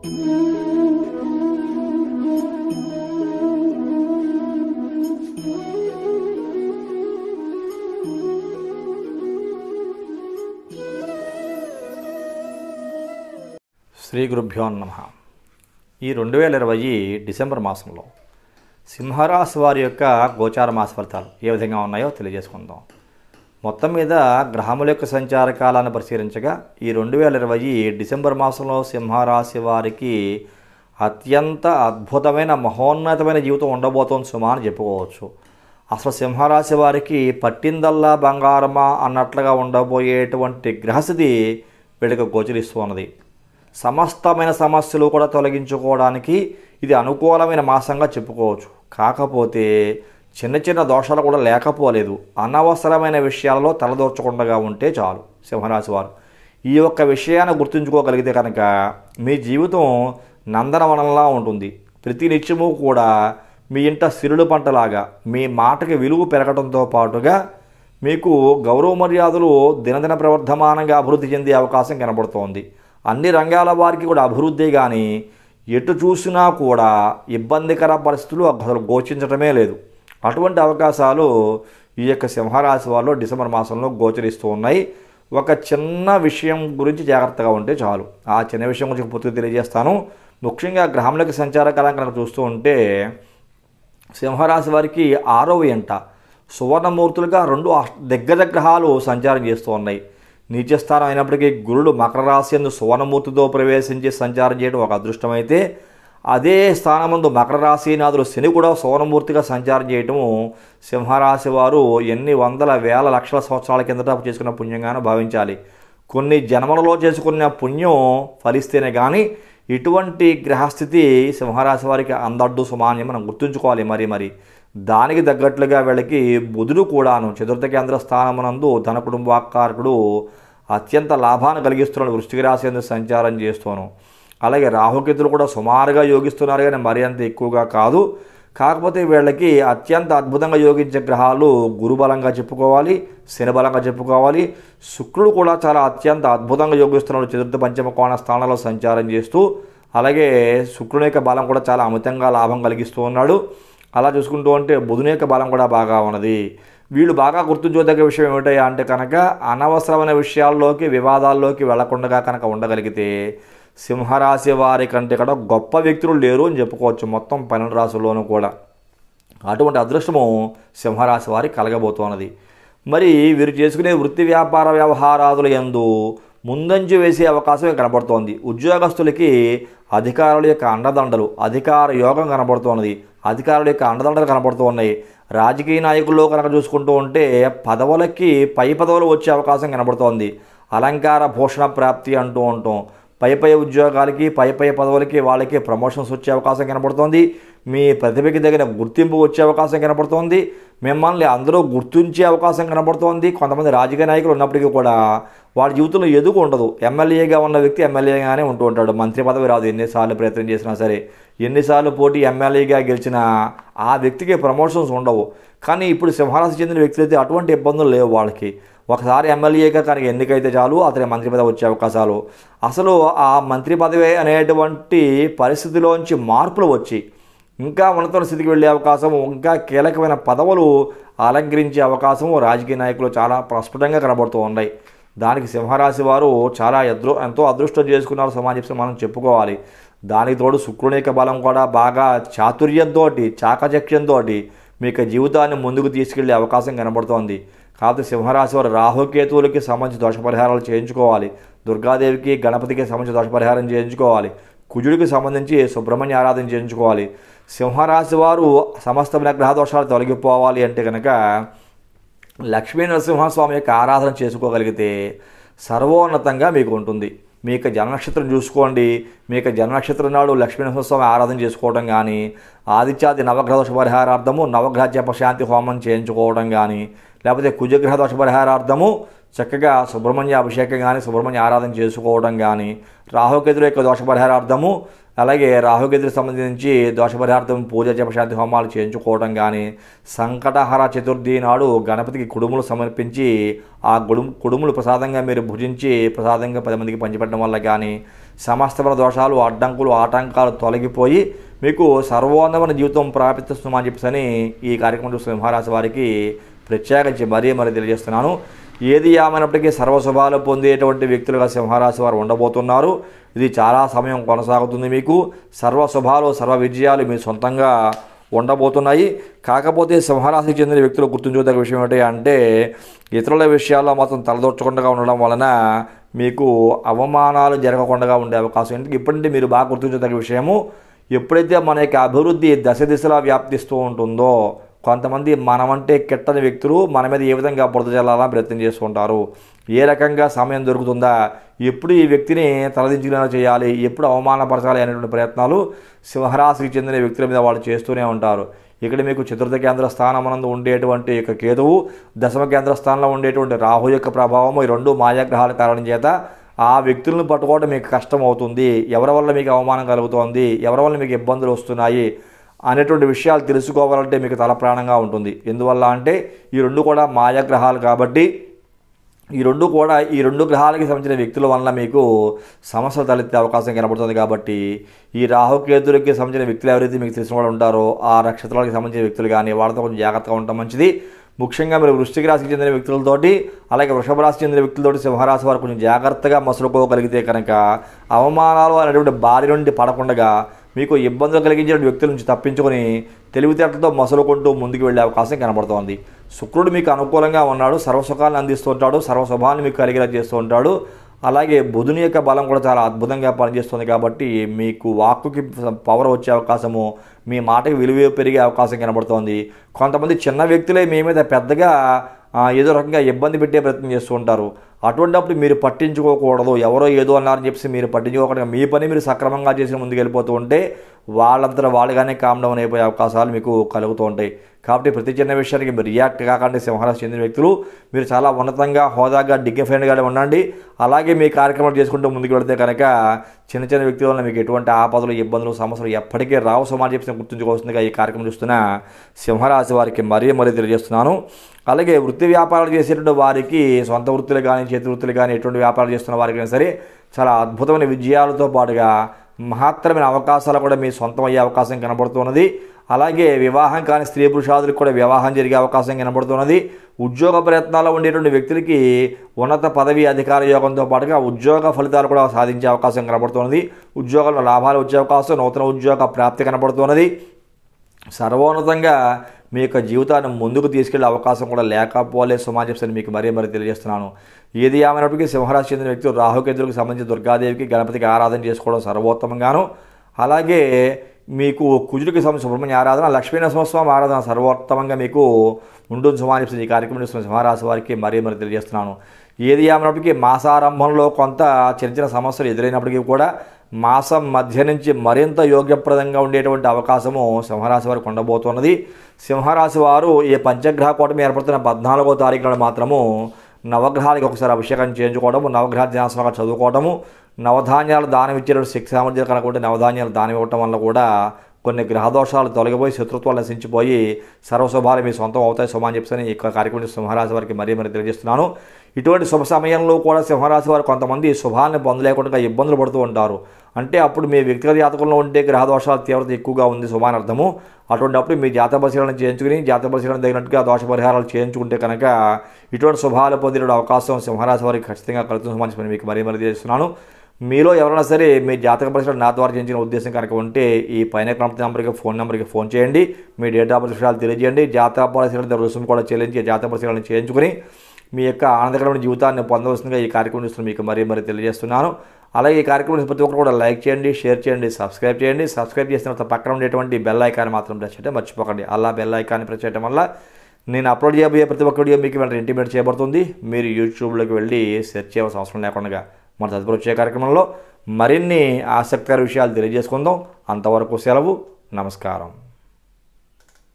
శ్రీ గురుభ్యో నమ ఈ రెండు వేల ఇరవై డిసెంబర్ మాసంలో సింహరాశి వారి యొక్క గోచార మాస ఫలితాలు ఏ విధంగా ఉన్నాయో తెలియజేసుకుందాం మొత్తం మీద గ్రహముల యొక్క సంచార కాలాన్ని పరిశీలించగా ఈ రెండు వేల ఇరవై డిసెంబర్ మాసంలో సింహరాశి వారికి అత్యంత అద్భుతమైన మహోన్నతమైన జీవితం ఉండబోతోంది సుమా అని చెప్పుకోవచ్చు అసలు సింహరాశి వారికి పట్టిందల్లా బంగారమా అన్నట్లుగా ఉండబోయేటువంటి గ్రహస్థితి వీళ్ళకి గోచరిస్తున్నది సమస్తమైన సమస్యలు కూడా తొలగించుకోవడానికి ఇది అనుకూలమైన మాసంగా చెప్పుకోవచ్చు కాకపోతే చిన్న చిన్న దోషాలు కూడా లేకపోలేదు అనవసరమైన విషయాలలో తలదోర్చకుండా ఉంటే చాలు సింహరాశి వారు ఈ యొక్క విషయాన్ని గుర్తుంచుకోగలిగితే కనుక మీ జీవితం నందనవనంలా ఉంటుంది ప్రతి నిత్యము కూడా మీ ఇంట సిరుడు పంటలాగా మీ మాటకి విలువ పెరగడంతో పాటుగా మీకు గౌరవ మర్యాదలు దినదిన ప్రవర్ధమానంగా అభివృద్ధి చెందే అవకాశం కనబడుతోంది అన్ని రంగాల వారికి కూడా అభివృద్ధి కానీ ఎటు చూసినా కూడా ఇబ్బందికర పరిస్థితులు అసలు గోచించటమే లేదు అటువంటి అవకాశాలు ఈ యొక్క సింహరాశి వాళ్ళు డిసెంబర్ మాసంలో గోచరిస్తూ ఉన్నాయి ఒక చిన్న విషయం గురించి జాగ్రత్తగా ఉంటే చాలు ఆ చిన్న విషయం గురించి పూర్తిగా తెలియజేస్తాను ముఖ్యంగా గ్రహంలోకి సంచార కాలం కనుక చూస్తూ ఉంటే సింహరాశి వారికి ఆరవ ఎంట సువర్ణమూర్తులుగా రెండు దగ్గర గ్రహాలు సంచారం చేస్తూ ఉన్నాయి నీచస్థానం అయినప్పటికీ గురుడు మకర రాశి ఎందు సువర్ణమూర్తితో ప్రవేశించి సంచారం చేయడం ఒక అదృష్టమైతే అదే స్థానమందు మకర రాశినాథుడు శని కూడా సోనమూర్తిగా సంచారం చేయటము సింహరాశి వారు ఎన్ని వందల వేల లక్షల సంవత్సరాల కిందట చేసుకున్న పుణ్యంగానూ భావించాలి కొన్ని జన్మలలో చేసుకున్న పుణ్యం ఫలిస్తేనే కానీ ఇటువంటి గ్రహస్థితి సింహరాశి వారికి అందడ్డు సుమాన్యం మనం గుర్తుంచుకోవాలి మరి మరి దానికి తగ్గట్లుగా వీళ్ళకి బుధుడు కూడాను చతుర్థ కేంద్ర స్థానమునందు ధన కుటుంబాకారకుడు అత్యంత లాభాన్ని కలిగిస్తున్నాడు వృష్టికి రాశి సంచారం చేస్తాను అలాగే రాహుకేతులు కూడా సుమారుగా యోగిస్తున్నారు కానీ మరి అంత ఎక్కువగా కాదు కాకపోతే వీళ్ళకి అత్యంత అద్భుతంగా యోగించే గ్రహాలు గురుబలంగా చెప్పుకోవాలి శనిబలంగా చెప్పుకోవాలి శుక్రుడు కూడా చాలా అత్యంత అద్భుతంగా యోగిస్తున్నాడు చతుర్థ పంచమ కోణ స్థానంలో సంచారం చేస్తూ అలాగే శుక్రుని యొక్క బలం కూడా చాలా అమితంగా లాభం కలిగిస్తూ ఉన్నాడు అలా చూసుకుంటూ ఉంటే బుధుని యొక్క బలం కూడా బాగా ఉన్నది వీళ్ళు బాగా గుర్తుంచుకోదగ్గ విషయం ఏమిటయ్యా అంటే కనుక అనవసరమైన విషయాల్లోకి వివాదాల్లోకి వెళ్లకుండా కనుక ఉండగలిగితే సింహరాశి వారి కంటే కూడా గొప్ప వ్యక్తులు లేరు అని చెప్పుకోవచ్చు మొత్తం పన్నెండు రాశుల్లోనూ కూడా అటువంటి అదృష్టము సింహరాశి వారికి కలగబోతున్నది మరి వీరు చేసుకునే వృత్తి వ్యాపార వ్యవహారాదుల ఎందు ముందంజు వేసే అవకాశం కనబడుతోంది ఉద్యోగస్తులకి అధికారుల యొక్క అండదండలు అధికార యోగం కనబడుతున్నది అధికారుల యొక్క అండదండలు కనబడుతూ ఉన్నాయి రాజకీయ నాయకుల్లో కనుక చూసుకుంటూ ఉంటే పదవులకి పై పదవులు వచ్చే అవకాశం కనబడుతోంది అలంకార భూషణ ప్రాప్తి అంటూ ఉంటాం పై పై ఉద్యోగాలకి పైపై పదవులకి వాళ్ళకి ప్రమోషన్స్ వచ్చే అవకాశం కనబడుతోంది మీ ప్రతిభకి తగిన గుర్తింపు వచ్చే అవకాశం కనబడుతోంది మిమ్మల్ని అందరూ గుర్తించే అవకాశం కనబడుతోంది కొంతమంది రాజకీయ నాయకులు ఉన్నప్పటికీ కూడా వాడి జీవితంలో ఎదుగు ఉండదు ఎమ్మెల్యేగా ఉన్న వ్యక్తి ఎమ్మెల్యేగానే ఉంటూ ఉంటాడు మంత్రి పదవి రాదు ఎన్నిసార్లు ప్రయత్నం చేసినా సరే ఎన్నిసార్లు పోటీ ఎమ్మెల్యేగా గెలిచినా ఆ వ్యక్తికి ప్రమోషన్స్ ఉండవు కానీ ఇప్పుడు సింహరాశి చెందిన వ్యక్తులైతే అటువంటి ఇబ్బందులు లేవు వాళ్ళకి ఒకసారి ఎమ్మెల్యేగా కనుక ఎన్నికైతే చాలు అతని మంత్రి పదవి వచ్చే అవకాశాలు అసలు ఆ మంత్రి పదవి అనేటువంటి పరిస్థితిలోంచి మార్పులు వచ్చి ఇంకా ఉన్నత స్థితికి వెళ్ళే అవకాశం ఇంకా కీలకమైన పదవులు అలంకరించే అవకాశం రాజకీయ నాయకులు చాలా ప్రస్ఫుటంగా కనబడుతూ ఉన్నాయి దానికి సింహరాశి వారు చాలా ఎద్రు ఎంతో అదృష్టం చేసుకున్నారు సమాజం మనం చెప్పుకోవాలి దానికి తోడు యొక్క బలం కూడా బాగా చాతుర్యంతో చాకచక్యంతో మీ జీవితాన్ని ముందుకు తీసుకెళ్లే అవకాశం కనబడుతోంది కాబట్టి సింహరాశి వారు రాహుకేతువులకి సంబంధించి దోషపరిహారాలు చేయించుకోవాలి దుర్గాదేవికి గణపతికి సంబంధించి దోషపరిహారం చేయించుకోవాలి కుజుడికి సంబంధించి సుబ్రహ్మణ్య ఆరాధన చేయించుకోవాలి సింహరాశి వారు సమస్త గ్రహ దోషాలు తొలగిపోవాలి అంటే కనుక లక్ష్మీ నరసింహస్వామి యొక్క ఆరాధన చేసుకోగలిగితే సర్వోన్నతంగా మీకు ఉంటుంది మీ యొక్క జన్మనక్షత్రం చూసుకోండి మీ యొక్క జన్మనక్షత్రం నాడు లక్ష్మీనరసింహస్వామి ఆరాధన చేసుకోవడం కానీ ఆదిత్యాది నవగ్రహ దోష పరిహారార్థము నవగ్రహ జపశాంతి హోమం చేయించుకోవడం కానీ లేకపోతే కుజగ్రహ దోష పరిహారార్థము చక్కగా సుబ్రహ్మణ్య అభిషేకం కానీ సుబ్రహ్మణ్య ఆరాధన చేసుకోవడం కానీ రాహుకేతుల యొక్క దోషపరిహారార్థము అలాగే రాహుకేతులకు సంబంధించి దోషపరిహార్థం పూజ జపశాంతి హోమాలు చేయించుకోవడం కానీ సంకటహర చతుర్థి నాడు గణపతికి కుడుములు సమర్పించి ఆ గుడు కుడుములు ప్రసాదంగా మీరు భుజించి ప్రసాదంగా పది మందికి పంచిపెట్టడం వల్ల కానీ సమస్తమైన దోషాలు అడ్డంకులు ఆటంకాలు తొలగిపోయి మీకు సర్వోన్నమైన జీవితం ప్రాప్తిస్తుందని చెప్పేసి ఈ కార్యక్రమం సింహరాశి వారికి ప్రత్యేకించి మరీ మరీ తెలియజేస్తున్నాను ఏది ఏమైనప్పటికీ సర్వశుభాలు పొందేటువంటి వ్యక్తులుగా సింహరాశి వారు ఉండబోతున్నారు ఇది చాలా సమయం కొనసాగుతుంది మీకు సర్వశుభాలు సర్వ విజయాలు మీ సొంతంగా ఉండబోతున్నాయి కాకపోతే సింహరాశికి చెందిన వ్యక్తులు గుర్తుంచుకోదగ్గ విషయం ఏంటి అంటే ఇతరుల విషయాల్లో మాత్రం తలదొచ్చకుండా ఉండడం వలన మీకు అవమానాలు జరగకుండా ఉండే అవకాశం ఏంటి ఇప్పటి మీరు బాగా గుర్తుంచుకోదగ్గ విషయము ఎప్పుడైతే మన యొక్క అభివృద్ధి దశ దిశలా వ్యాప్తిస్తూ ఉంటుందో కొంతమంది మనమంటే కిట్టని వ్యక్తులు మన మీద ఏ విధంగా బురద ప్రయత్నం చేసుకుంటారు ఏ రకంగా సమయం దొరుకుతుందా ఎప్పుడు ఈ వ్యక్తిని తలదించుకునేలా చేయాలి ఎప్పుడు అవమానపరచాలి అనేటువంటి ప్రయత్నాలు సింహరాశికి చెందిన వ్యక్తుల మీద వాళ్ళు చేస్తూనే ఉంటారు ఇక్కడ మీకు చతుర్థ కేంద్ర స్థానమనందు ఉండేటువంటి యొక్క కేతువు దశమ కేంద్ర స్థానంలో ఉండేటువంటి రాహు యొక్క ప్రభావము ఈ రెండు మాయాగ్రహాల కారణం చేత ఆ వ్యక్తులను పట్టుకోవడం మీకు కష్టం అవుతుంది ఎవరి వల్ల మీకు అవమానం కలుగుతోంది ఎవరి వల్ల మీకు ఇబ్బందులు వస్తున్నాయి అనేటువంటి విషయాలు తెలుసుకోవాలంటే మీకు తల ప్రాణంగా ఉంటుంది ఎందువల్ల అంటే ఈ రెండు కూడా మాయాగ్రహాలు కాబట్టి ఈ రెండు కూడా ఈ రెండు గ్రహాలకి సంబంధించిన వ్యక్తుల వలన మీకు సమస్యలు తలెత్తే అవకాశం కనబడుతుంది కాబట్టి ఈ రాహుకేతులకి సంబంధించిన వ్యక్తులు ఎవరైతే మీకు తెలిసిన వాళ్ళు ఉంటారో ఆ నక్షత్రాలకు సంబంధించిన వ్యక్తులు కానీ వాళ్ళతో కొంచెం జాగ్రత్తగా ఉండటం మంచిది ముఖ్యంగా మీరు వృష్టికి రాశికి చెందిన వ్యక్తులతోటి అలాగే వృషభ రాశికి చెందిన వ్యక్తులతోటి సింహరాశి వారు కొంచెం జాగ్రత్తగా మసులుకోగలిగితే కనుక అవమానాలు అనేటువంటి బారి నుండి పడకుండా మీకు ఇబ్బందులు కలిగించిన వ్యక్తుల నుంచి తప్పించుకొని తెలివితేటలతో మసలుకుంటూ ముందుకు వెళ్ళే అవకాశం కనబడుతోంది శుక్రుడు మీకు అనుకూలంగా ఉన్నాడు సర్వసుఖాన్ని అందిస్తూ ఉంటాడు సర్వశుభాలను మీకు కలిగేలా చేస్తూ ఉంటాడు అలాగే బుధుని యొక్క బలం కూడా చాలా అద్భుతంగా పనిచేస్తుంది కాబట్టి మీకు వాక్కుకి పవర్ వచ్చే అవకాశము మీ మాటకి విలువ పెరిగే అవకాశం కనబడుతోంది కొంతమంది చిన్న వ్యక్తులే మీ మీద పెద్దగా ఏదో రకంగా ఇబ్బంది పెట్టే ప్రయత్నం చేస్తూ ఉంటారు అటువంటిప్పుడు మీరు పట్టించుకోకూడదు ఎవరో ఏదో అన్నారని చెప్పేసి మీరు పట్టించుకోకుండా మీ పని మీరు సక్రమంగా చేసి వెళ్ళిపోతూ ఉంటే వాళ్ళంతా వాళ్ళుగానే కామ్ డౌన్ అయిపోయే అవకాశాలు మీకు కలుగుతూ ఉంటాయి కాబట్టి ప్రతి చిన్న విషయానికి మీరు రియాక్ట్ కాకండి సింహరాశి చెందిన వ్యక్తులు మీరు చాలా ఉన్నతంగా హోదాగా ఫ్రెండ్గానే ఉండండి అలాగే మీ కార్యక్రమాలు చేసుకుంటూ ముందుకు వెళితే కనుక చిన్న చిన్న వ్యక్తుల వల్ల మీకు ఎటువంటి ఆపదలు ఇబ్బందులు సమస్యలు ఎప్పటికీ రావు సమాజం చెప్పి గుర్తుంచుకోవాల్సిందిగా ఈ కార్యక్రమం చూస్తున్న సింహరాశి వారికి మరీ మరీ తెలియజేస్తున్నాను అలాగే వృత్తి వ్యాపారాలు చేసేటువంటి వారికి సొంత వృత్తులు కానీ చేతి వృత్తులు కానీ ఎటువంటి వ్యాపారాలు చేస్తున్న వారికి సరే చాలా అద్భుతమైన విజయాలతో పాటుగా మహత్తరమైన అవకాశాలు కూడా మీ సొంతం అయ్యే అవకాశం కనబడుతున్నది అలాగే వివాహం కాని స్త్రీ పురుషాదులకు కూడా వివాహం జరిగే అవకాశం కనబడుతున్నది ఉద్యోగ ప్రయత్నాల్లో ఉండేటువంటి వ్యక్తులకి ఉన్నత పదవి అధికార యోగంతో పాటుగా ఉద్యోగ ఫలితాలు కూడా సాధించే అవకాశం కనబడుతున్నది ఉద్యోగంలో లాభాలు వచ్చే అవకాశం నూతన ఉద్యోగ ప్రాప్తి కనబడుతున్నది సర్వోన్నతంగా మీ యొక్క జీవితాన్ని ముందుకు తీసుకెళ్లే అవకాశం కూడా లేకపోలే సమాజం అని మీకు మరీ మరీ తెలియజేస్తున్నాను ఏది ఏమైనప్పటికీ సింహరాశి చెందిన వ్యక్తులు రాహుకేతులకు సంబంధించి దుర్గాదేవికి గణపతికి ఆరాధన చేసుకోవడం సర్వోత్తమంగాను అలాగే మీకు కుజుడికి సంబంధించి సుబ్రహ్మణ్య ఆరాధన లక్ష్మీ నరసింహస్వామి ఆరాధన సర్వోత్తమంగా మీకు ఉండు సుమాన్ ఈ కార్యక్రమం చేస్తున్న సింహరాశి వారికి మరీ మరీ తెలియజేస్తున్నాను ఏది ఏమైనప్పటికీ మాసారంభంలో కొంత చిన్న చిన్న సమస్యలు ఎదురైనప్పటికీ కూడా మాసం మధ్య నుంచి మరింత యోగ్యప్రదంగా ఉండేటువంటి అవకాశము సింహరాశి వారికి ఉండబోతున్నది సింహరాశి వారు ఈ పంచగ్రహ కూటమి ఏర్పడుతున్న పద్నాలుగో తారీఖులో మాత్రము నవగ్రహాలకు ఒకసారి అభిషేకం చేయించుకోవడము నవగ్రహ ధ్యానసభగా చదువుకోవడము నవధాన్యాలు దానం ఇచ్చేటువంటి శక్తి సామర్థ్యం కనుక నవధాన్యాలు దానం ఇవ్వటం వల్ల కూడా కొన్ని గ్రహదోషాలు తొలగిపోయి శత్రుత్వాలు నశించిపోయి సర్వశుభాలు మీ సొంతం అవుతాయి శుభం చెప్పేసి ఈ కార్యక్రమం సింహరాశి వారికి మరీ మరీ తెలియజేస్తున్నాను ఇటువంటి శుభ సమయంలో కూడా సింహరాశి వారు కొంతమంది శుభాన్ని పొందలేకుండా ఇబ్బందులు పడుతూ ఉంటారు అంటే అప్పుడు మీ వ్యక్తిగత జాతకంలో ఉంటే గ్రహదోషాల తీవ్రత ఎక్కువగా ఉంది శుభాన్ అర్థము అటువంటిప్పుడు మీ జాత పరిశీలన చేయించుకుని జాత పరిశీలన తగినట్టుగా దోష పరిహారాలు చేయించుకుంటే కనుక ఇటువంటి శుభాలు పొందిన అవకాశం సింహరాశి వారికి ఖచ్చితంగా కలుగుతుంది సంబంధించి మీకు మరీ మరీ చేస్తున్నాను మీలో ఎవరైనా సరే మీ జాతక పరిశ్రమ నా ద్వారా చేయించిన ఉద్దేశం కనుక ఉంటే ఈ పైన క్రమతి నెంబర్కి ఫోన్ నెంబర్కి ఫోన్ చేయండి మీ డేట్ ఆఫ్ బర్త్ విషయాలు తెలియజేయండి జాతక పరిశీలన రుసుము కూడా చెల్లించి జాతక పరిశీలన చేయించుకుని మీ యొక్క ఆనందకరమైన జీవితాన్ని పొందవలసిందిగా ఈ కార్యక్రమం చూస్తున్న మీకు మరీ మరీ తెలియజేస్తున్నాను అలాగే ఈ కార్యక్రమం ప్రతి ఒక్కరు కూడా లైక్ చేయండి షేర్ చేయండి సబ్స్క్రైబ్ చేయండి సబ్స్క్రైబ్ చేసిన తర్వాత పక్కన ఉండేటువంటి బెల్ ఐకాన్ని మాత్రం ప్రెస్ చేయడం మర్చిపోకండి అలా బెల్ ఐకాన్ని ప్రెస్ చేయడం వల్ల నేను అప్లోడ్ చేయబోయే ప్రతి ఒక్క వీడియో మీకు వెంటనే ఇంటిమేట్ చేయబడుతుంది మీరు యూట్యూబ్లోకి వెళ్ళి సెర్చ్ చేయవలసిన అవసరం లేకుండా మన తదుపరి కార్యక్రమంలో మరిన్ని ఆసక్తికర విషయాలు తెలియజేసుకుందాం అంతవరకు సెలవు నమస్కారం